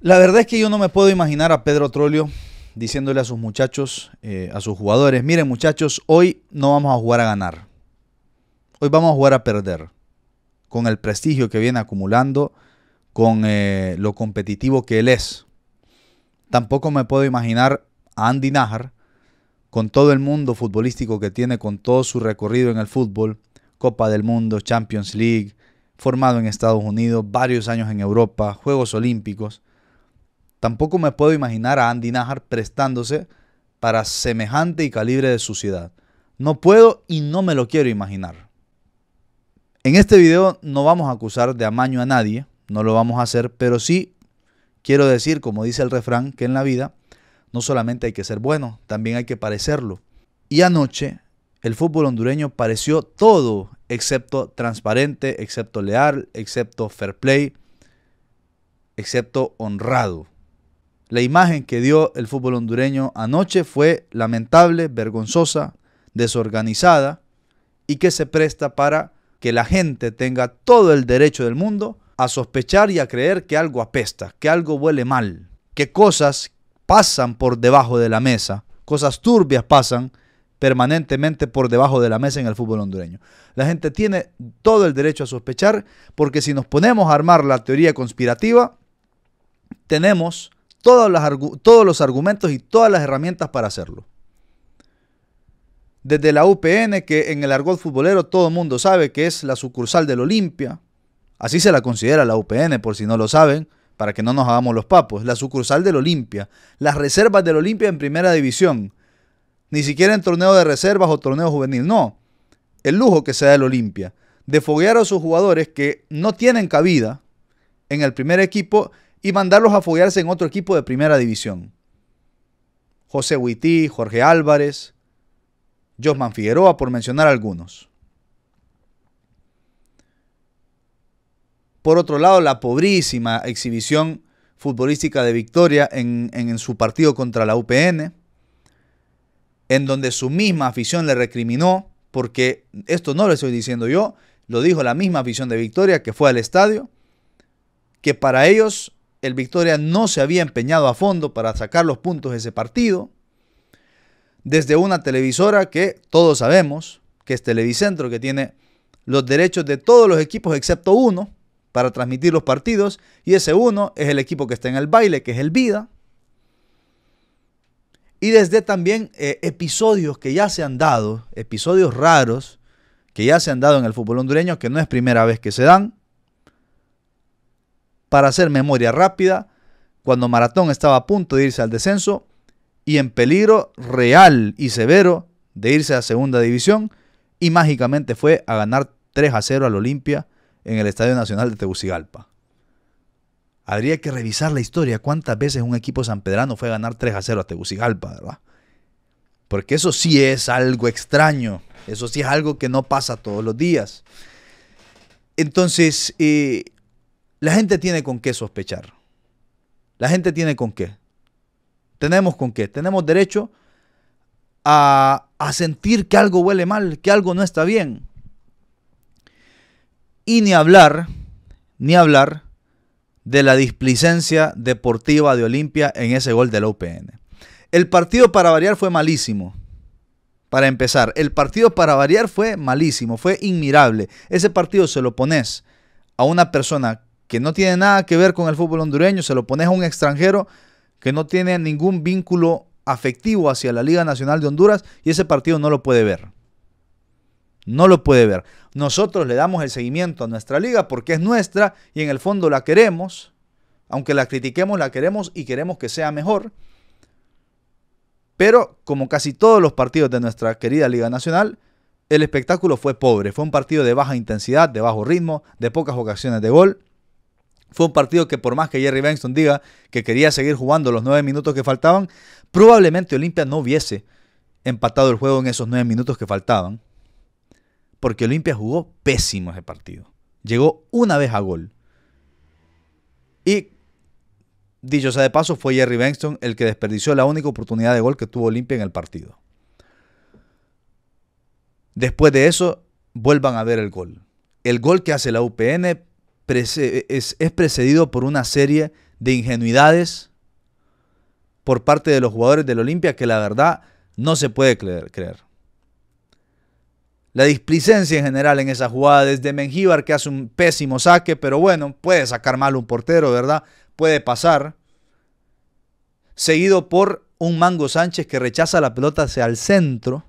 La verdad es que yo no me puedo imaginar a Pedro Trolio diciéndole a sus muchachos, eh, a sus jugadores, miren muchachos, hoy no vamos a jugar a ganar. Hoy vamos a jugar a perder. Con el prestigio que viene acumulando, con eh, lo competitivo que él es. Tampoco me puedo imaginar a Andy Najar, con todo el mundo futbolístico que tiene, con todo su recorrido en el fútbol, Copa del Mundo, Champions League, formado en Estados Unidos, varios años en Europa, Juegos Olímpicos Tampoco me puedo imaginar a Andy Najar prestándose para semejante y calibre de suciedad. No puedo y no me lo quiero imaginar. En este video no vamos a acusar de amaño a nadie, no lo vamos a hacer, pero sí quiero decir, como dice el refrán, que en la vida no solamente hay que ser bueno, también hay que parecerlo. Y anoche el fútbol hondureño pareció todo excepto transparente, excepto leal, excepto fair play, excepto honrado. La imagen que dio el fútbol hondureño anoche fue lamentable, vergonzosa, desorganizada y que se presta para que la gente tenga todo el derecho del mundo a sospechar y a creer que algo apesta, que algo huele mal, que cosas pasan por debajo de la mesa, cosas turbias pasan permanentemente por debajo de la mesa en el fútbol hondureño. La gente tiene todo el derecho a sospechar porque si nos ponemos a armar la teoría conspirativa, tenemos todos los, todos los argumentos y todas las herramientas para hacerlo. Desde la UPN, que en el argot futbolero todo el mundo sabe que es la sucursal del Olimpia, así se la considera la UPN, por si no lo saben, para que no nos hagamos los papos, la sucursal del Olimpia, las reservas del Olimpia en primera división, ni siquiera en torneo de reservas o torneo juvenil, no, el lujo que se da el Olimpia, de foguear a sus jugadores que no tienen cabida en el primer equipo y mandarlos a foguearse en otro equipo de primera división. José Huití, Jorge Álvarez, Josman Figueroa, por mencionar algunos. Por otro lado, la pobrísima exhibición futbolística de Victoria en, en, su partido contra la UPN, en donde su misma afición le recriminó, porque esto no lo estoy diciendo yo, lo dijo la misma afición de Victoria que fue al estadio, que para ellos el Victoria no se había empeñado a fondo para sacar los puntos de ese partido. Desde una televisora que todos sabemos, que es Televicentro, que tiene los derechos de todos los equipos excepto uno para transmitir los partidos. Y ese uno es el equipo que está en el baile, que es el Vida. Y desde también eh, episodios que ya se han dado, episodios raros que ya se han dado en el fútbol hondureño, que no es primera vez que se dan para hacer memoria rápida, cuando Maratón estaba a punto de irse al descenso y en peligro real y severo de irse a segunda división, y mágicamente fue a ganar 3 a 0 al Olimpia en el Estadio Nacional de Tegucigalpa. Habría que revisar la historia, cuántas veces un equipo sanpedrano fue a ganar 3 a 0 a Tegucigalpa, ¿verdad? Porque eso sí es algo extraño, eso sí es algo que no pasa todos los días. Entonces, eh, la gente tiene con qué sospechar. La gente tiene con qué. Tenemos con qué. Tenemos derecho a, sentir que algo huele mal, que algo no está bien. Y ni hablar, ni hablar de la displicencia deportiva de Olimpia en ese gol de la UPN. El partido para variar fue malísimo. Para empezar, el partido para variar fue malísimo, fue inmirable. Ese partido se lo pones a una persona que no tiene nada que ver con el fútbol hondureño, se lo pones a un extranjero que no tiene ningún vínculo afectivo hacia la Liga Nacional de Honduras y ese partido no lo puede ver. No lo puede ver. Nosotros le damos el seguimiento a nuestra liga porque es nuestra y en el fondo la queremos. Aunque la critiquemos, la queremos y queremos que sea mejor. Pero como casi todos los partidos de nuestra querida Liga Nacional, el espectáculo fue pobre. Fue un partido de baja intensidad, de bajo ritmo, de pocas ocasiones de gol. Fue un partido que por más que Jerry Benston diga que quería seguir jugando los nueve minutos que faltaban, probablemente Olimpia no hubiese empatado el juego en esos nueve minutos que faltaban. Porque Olimpia jugó pésimo ese partido. Llegó una vez a gol. Y dicho sea de paso, fue Jerry Benston el que desperdició la única oportunidad de gol que tuvo Olimpia en el partido. Después de eso, vuelvan a ver el gol. El gol que hace la UPN es, precedido por una serie de ingenuidades por parte de los jugadores del Olimpia que la verdad no se puede creer. La displicencia en general en esa jugada desde Mengíbar que hace un pésimo saque, pero bueno, puede sacar mal un portero, ¿verdad? Puede pasar. Seguido por un Mango Sánchez que rechaza la pelota hacia el centro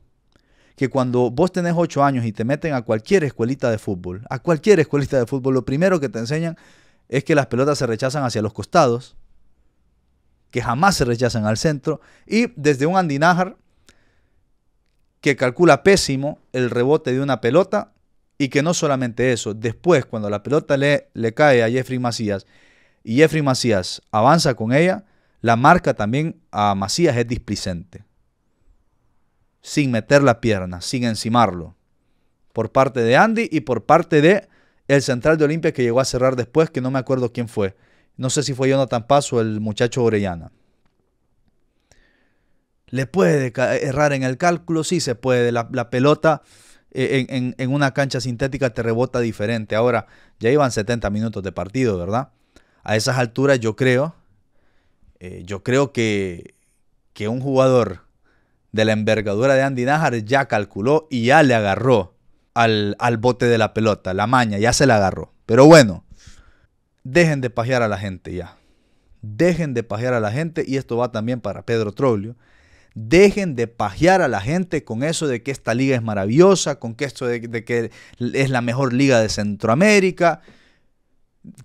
que cuando vos tenés ocho años y te meten a cualquier escuelita de fútbol, a cualquier escuelita de fútbol, lo primero que te enseñan es que las pelotas se rechazan hacia los costados, que jamás se rechazan al centro, y desde un andinájar que calcula pésimo el rebote de una pelota, y que no solamente eso, después cuando la pelota le, le cae a Jeffrey Macías y Jeffrey Macías avanza con ella, la marca también a Macías es displicente sin meter la pierna, sin encimarlo. Por parte de Andy y por parte de el central de Olimpia que llegó a cerrar después, que no me acuerdo quién fue. No sé si fue Jonathan Paz o el muchacho Orellana. ¿Le puede errar en el cálculo? Sí, se puede. La, pelota eh, en, una cancha sintética te rebota diferente. Ahora, ya iban 70 minutos de partido, ¿verdad? A esas alturas yo creo, eh, yo creo que, que un jugador de la envergadura de Andy Najar ya calculó y ya le agarró al, bote de la pelota, la maña, ya se la agarró. Pero bueno, dejen de pajear a la gente ya. Dejen de pajear a la gente, y esto va también para Pedro Troglio. Dejen de pajear a la gente con eso de que esta liga es maravillosa, con que esto de que es la mejor liga de Centroamérica,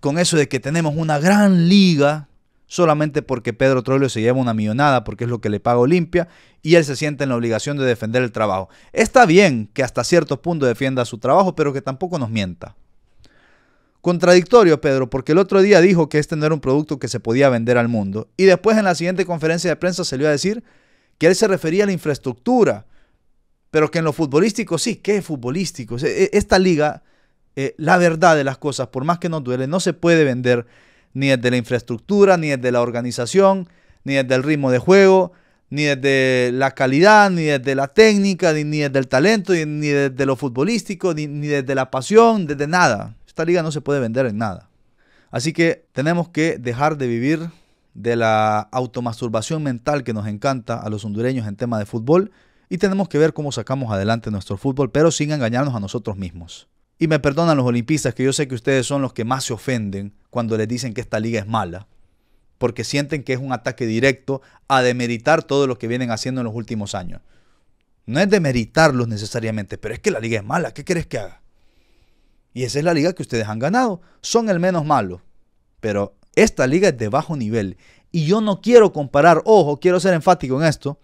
con eso de que tenemos una gran liga solamente porque Pedro Troilo se lleva una millonada porque es lo que le paga Olimpia y él se siente en la obligación de defender el trabajo. Está bien que hasta cierto punto defienda su trabajo, pero que tampoco nos mienta. Contradictorio, Pedro, porque el otro día dijo que este no era un producto que se podía vender al mundo y después en la siguiente conferencia de prensa se le iba a decir que él se refería a la infraestructura, pero que en lo futbolístico sí, ¿qué es futbolístico? E, e, esta liga, eh, la verdad de las cosas, por más que nos duele, no se puede vender ni desde la infraestructura, ni desde la organización, ni desde el ritmo de juego, ni desde la calidad, ni desde la técnica, ni, desde el talento, ni, desde lo futbolístico, ni, ni, desde la pasión, desde nada. Esta liga no se puede vender en nada. Así que tenemos que dejar de vivir de la automasturbación mental que nos encanta a los hondureños en tema de fútbol y tenemos que ver cómo sacamos adelante nuestro fútbol, pero sin engañarnos a nosotros mismos. Y me perdonan los olimpistas, que yo sé que ustedes son los que más se ofenden cuando les dicen que esta liga es mala, porque sienten que es un ataque directo a demeritar todo lo que vienen haciendo en los últimos años. No es demeritarlos necesariamente, pero es que la liga es mala, ¿qué querés que haga? Y esa es la liga que ustedes han ganado, son el menos malo, pero esta liga es de bajo nivel y yo no quiero comparar, ojo, quiero ser enfático en esto,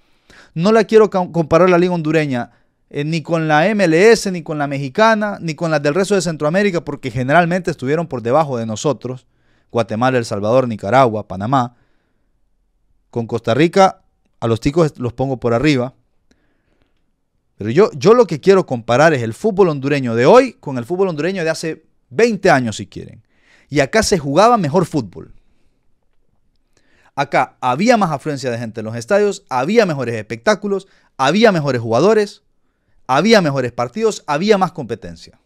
no la quiero comparar la liga hondureña eh, ni con la MLS, ni con la mexicana, ni con las del resto de Centroamérica, porque generalmente estuvieron por debajo de nosotros, Guatemala, El Salvador, Nicaragua, Panamá. Con Costa Rica, a los ticos los pongo por arriba. Pero yo, yo lo que quiero comparar es el fútbol hondureño de hoy con el fútbol hondureño de hace 20 años, si quieren. Y acá se jugaba mejor fútbol. Acá había más afluencia de gente en los estadios, había mejores espectáculos, había mejores jugadores había mejores partidos, había más competencia.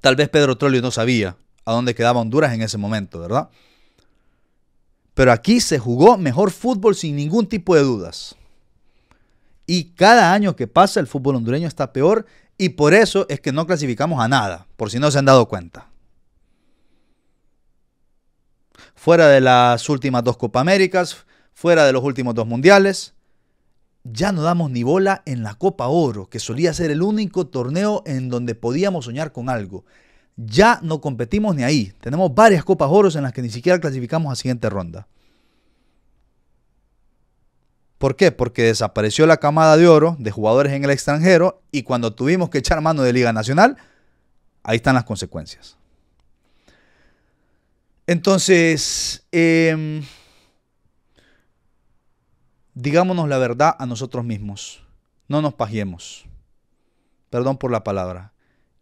Tal vez Pedro Trollo no sabía a dónde quedaba Honduras en ese momento, ¿verdad? Pero aquí se jugó mejor fútbol sin ningún tipo de dudas. Y cada año que pasa el fútbol hondureño está peor y por eso es que no clasificamos a nada, por si no se han dado cuenta. Fuera de las últimas dos Copa Américas, fuera de los últimos dos mundiales, ya no damos ni bola en la Copa Oro, que solía ser el único torneo en donde podíamos soñar con algo. Ya no competimos ni ahí. Tenemos varias Copas Oros en las que ni siquiera clasificamos a siguiente ronda. ¿Por qué? Porque desapareció la camada de oro de jugadores en el extranjero y cuando tuvimos que echar mano de Liga Nacional, ahí están las consecuencias. Entonces, em, digámonos la verdad a nosotros mismos, no nos paguemos. perdón por la palabra,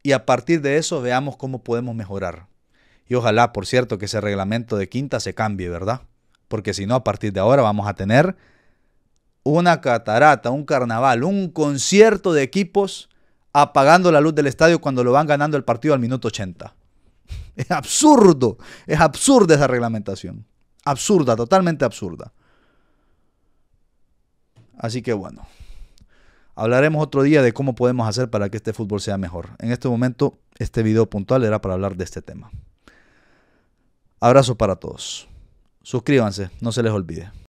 y a partir de eso veamos cómo podemos mejorar. Y ojalá, por cierto, que ese reglamento de quinta se cambie, ¿verdad? Porque si no, a partir de ahora vamos a tener una catarata, un carnaval, un concierto de equipos apagando la luz del estadio cuando lo van ganando el partido al minuto 80. Es absurdo, es absurda esa reglamentación. Absurda, totalmente absurda. Así que bueno, hablaremos otro día de cómo podemos hacer para que este fútbol sea mejor. En este momento, este video puntual era para hablar de este tema. Abrazo para todos. Suscríbanse, no se les olvide.